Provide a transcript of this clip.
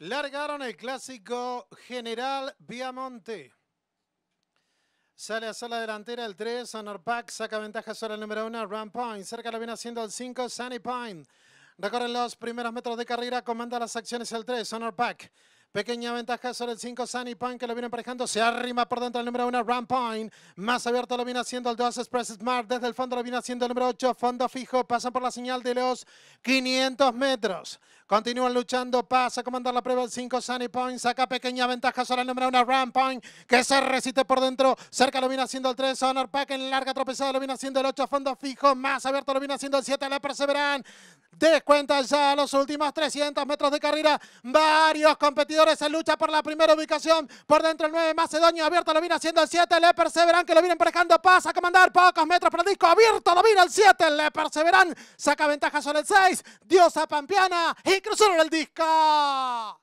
Largaron el clásico General Viamonte. Sale a sala delantera el 3, Honor Pack, saca ventaja sobre el número 1, Run Cerca lo viene haciendo el 5, Sunny Pine. Recorre los primeros metros de carrera, comanda las acciones el 3, Honor Pack. Pequeña ventaja sobre el 5, Sunny Point que lo viene emparejando. Se arrima por dentro el número 1, Rampine. Más abierto lo viene haciendo el 2, Express Smart. Desde el fondo lo viene haciendo el número 8, Fondo Fijo. Pasan por la señal de los 500 metros. Continúan luchando, pasa a comandar la prueba el 5, Sunny Point, saca pequeña ventaja sobre el número 1, Rampine, que se resiste por dentro, cerca lo viene haciendo el 3, Honor Pack en larga tropezada, lo viene haciendo el 8, fondo fijo, más abierto lo viene haciendo el 7, la perseveran, descuenta ya los últimos 300 metros de carrera, varios competidores se lucha por la primera ubicación. Por dentro el 9, Macedonio abierto lo viene haciendo el 7. Le perseveran que lo viene emparejando. Pasa a comandar pocos metros para el disco. Abierto lo viene el 7. Le perseveran. Saca ventaja sobre el 6. Diosa Pampiana y cruzaron el disco.